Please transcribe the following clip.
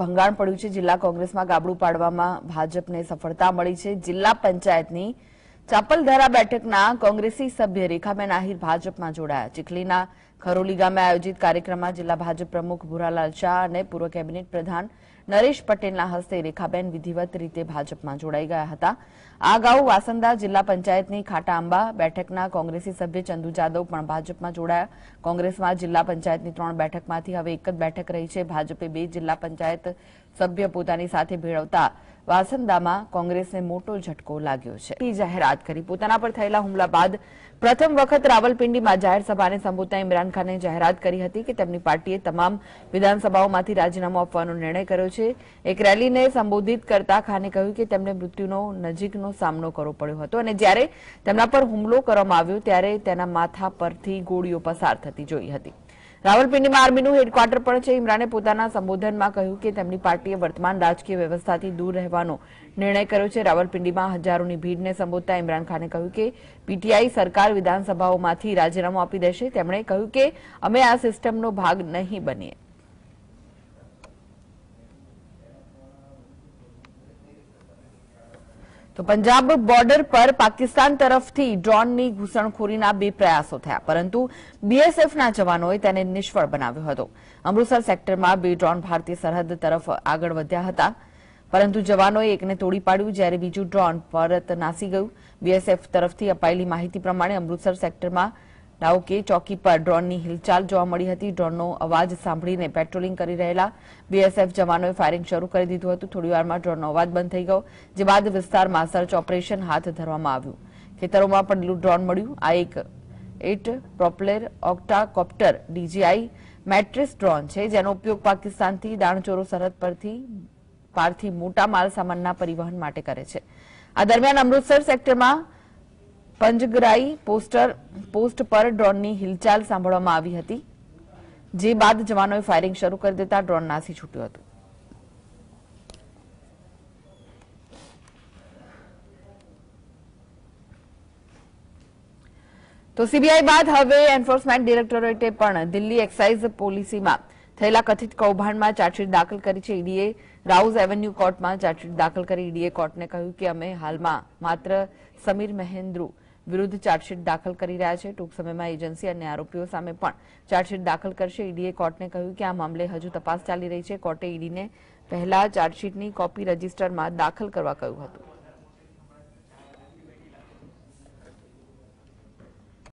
ભંગાણ પડ્યું છે જિલ્લા કોંગ્રેસમાં ગાબડું પાડવામાં ભાજપને સફળતા મળી છે જિલ્લા પંચાયતની ચાપલધારા બેઠકના કોંગ્રેસી સભ્ય રેખાબેન આહિર ભાજપમાં જોડાયા ચીખલીના ખરોલી ગામે આયોજિત કાર્યક્રમમાં જિલ્લા ભાજપ પ્રમુખ ભુરાલાલ શાહ અને પૂર્વ કેબિનેટ પ્રધાન નરેશ પટેલના હસ્તે રેખાબેન વિધિવત રીતે ભાજપમાં જોડાઈ ગયા હતા આ અગાઉ વાસંદા જિલ્લા પંચાયતની ખાટા આંબા બેઠકના કોંગ્રેસી સભ્ય ચંદુ જાદવ પણ ભાજપમાં જોડાયા કોંગ્રેસમાં જિલ્લા પંચાયતની ત્રણ બેઠકમાંથી હવે એક જ બેઠક રહી છે ભાજપે બે જિલ્લા પંચાયત સભ્ય પોતાની સાથે ભેળવતા વાસંદામાં કોંગ્રેસને મોટો ઝટકો લાગ્યો છે જાહેરાત કરી પોતાના પર થયેલા હુમલા બાદ પ્રથમ વખત રાવલપિંડીમાં જાહેર સંબોધતા ઇમરાન ખાને જાહેરાત કરી હતી કે તેમની પાર્ટીએ તમામ વિધાનસભાઓમાંથી રાજીનામું આપવાનો નિર્ણય કર્યો છે એક રેલીને સંબોધિત કરતા ખાને કહ્યું કે તેમને મૃત્યુનો નજીકનો સામનો કરવો પડ્યો હતો અને જ્યારે તેમના પર હુમલો કરવામાં આવ્યો ત્યારે તેના માથા પરથી ગોળીઓ પસાર થતી જોઈ હતી રાવલપિંડીમાં આર્મીનું હેડક્વાર્ટર પણ છે ઇમરાને પોતાના સંબોધનમાં કહ્યું કે તેમની પાર્ટીએ વર્તમાન રાજકીય વ્યવસ્થાથી દૂર રહેવાનો નિર્ણય કર્યો છે રાવલપિંડીમાં હજારોની ભીડને સંબોધતા ઇમરાન ખાને કહ્યું કે પીટીઆઈ સરકાર વિધાનસભાઓમાંથી રાજીનામું આપી દેશે તેમણે કહ્યું કે અમે આ સિસ્ટમનો ભાગ નહીં બનીએ તો પંજાબ બોર્ડર પર પાકિસ્તાન તરફથી ડ્રોનની ઘૂસણખોરીના બે પ્રયાસો થયા પરંતુ બીએસએફના જવાનોએ તેને નિષ્ફળ બનાવ્યો હતો અમૃતસર સેક્ટરમાં બે ડ્રોન ભારતીય સરહદ તરફ આગળ વધ્યા હતા પરંતુ જવાનોએ એકને તોડી પાડ્યું જ્યારે બીજું ડ્રોન પરત નાસી ગયું બીએસએફ તરફથી અપાયેલી માહિતી પ્રમાણે અમૃતસર સેક્ટરમાં ડાઉકે ચોકી પર ડ્રોનની હિલચાલ જોવા મળી હતી ડ્રોનનો અવાજ સાંભળીને પેટ્રોલિંગ કરી રહેલા બીએસએફ જવાનોએ ફાયરિંગ શરૂ કરી દીધું હતું થોડીવારમાં ડ્રોનનો અવાજ બંધ થઈ ગયો જે બાદ વિસ્તારમાં સર્ચ ઓપરેશન હાથ ધરવામાં આવ્યું ખેતરોમાં પડેલું ડ્રોન મળ્યું આ એક eight propeller octocopter DJI Matrice drone છે જેનો ઉપયોગ પાકિસ્તાનથી દાણચોરો સરહદ પરથી પારથી મોટા માલ સામાનના પરિવહન માટે કરે છે આ દરમિયાન અમૃતસર સેક્ટરમાં પંજગ્રાઈ પોસ્ટર પોસ્ટ પર ડ્રોનની હિલચાલ સાંભળવામાં આવી હતી જે બાદ જવાનોએ ફાયરિંગ શરૂ કરી દેતા ડ્રોન નાસી છૂટ્યું હતું તો સીબીઆઈ બાદ હવે એન્ફોર્સમેન્ટ ડિરેક્ટોરેટે પણ દિલ્હી એક્સાઇઝ પોલિસીમાં થયેલા કથિત કૌભાંડમાં ચાર્જશીટ દાખલ કરી છે ઈડીએ રાઉઝ એવન્યુ કોર્ટમાં ચાર્જશીટ દાખલ કરી ઈડીએ કોર્ટને કહ્યું કે અમે હાલમાં માત્ર સમીર મહેન્દ્રુ વિરુદ્ધ ચાર્જશીટ દાખલ કરી રહ્યા છે ટૂંક સમયમાં એજન્સી અને આરોપીઓ સામે પણ ચાર્જશીટ દાખલ કરશે ઈડીએ કોર્ટને કહ્યું કે આ મામલે હજુ તપાસ ચાલી રહી છે કોર્ટે ઈડીને પહેલા ચાર્જશીટની કોપી રજીસ્ટરમાં દાખલ કરવા કહ્યું હતું